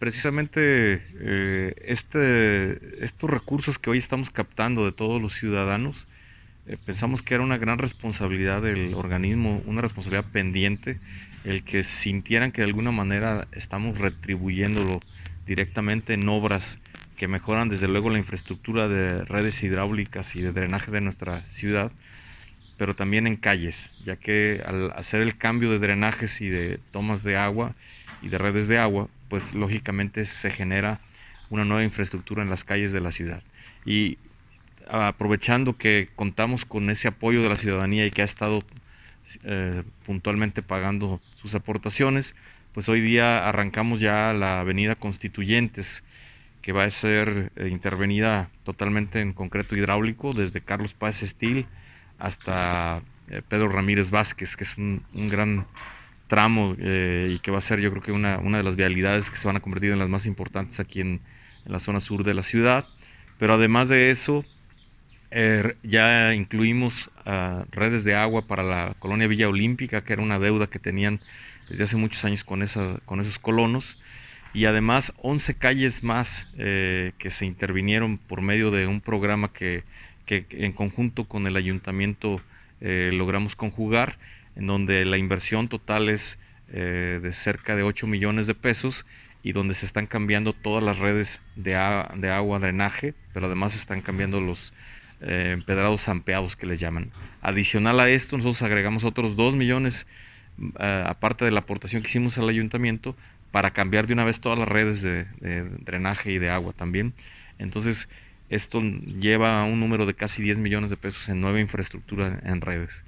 Precisamente eh, este, estos recursos que hoy estamos captando de todos los ciudadanos, eh, pensamos que era una gran responsabilidad del organismo, una responsabilidad pendiente, el que sintieran que de alguna manera estamos retribuyéndolo directamente en obras que mejoran desde luego la infraestructura de redes hidráulicas y de drenaje de nuestra ciudad, pero también en calles, ya que al hacer el cambio de drenajes y de tomas de agua y de redes de agua, pues lógicamente se genera una nueva infraestructura en las calles de la ciudad. Y aprovechando que contamos con ese apoyo de la ciudadanía y que ha estado eh, puntualmente pagando sus aportaciones, pues hoy día arrancamos ya la avenida Constituyentes, que va a ser eh, intervenida totalmente en concreto hidráulico desde Carlos Paz Estil hasta eh, Pedro Ramírez Vázquez, que es un, gran tramo eh, y que va a ser yo creo que una, de las vialidades que se van a convertir en las más importantes aquí en, la zona sur de la ciudad. Pero además de eso, er, ya incluimos ah, redes de agua para la colonia Villa Olímpica, que era una deuda que tenían desde hace muchos años con, esa, con esos colonos. Y además 11 calles más eh, que se intervinieron por medio de un programa que que en conjunto con el ayuntamiento eh, logramos conjugar, en donde la inversión total es eh, de cerca de 8 millones de pesos y donde se están cambiando todas las redes de, agua, drenaje, pero además se están cambiando los eh, empedrados ampeados que les llaman. Adicional a esto, nosotros agregamos otros 2 millones, aparte de la aportación que hicimos al ayuntamiento, para cambiar de una vez todas las redes de, de drenaje y de agua también. Entonces, esto lleva a un número de casi 10 millones de pesos en nueva infraestructura en redes.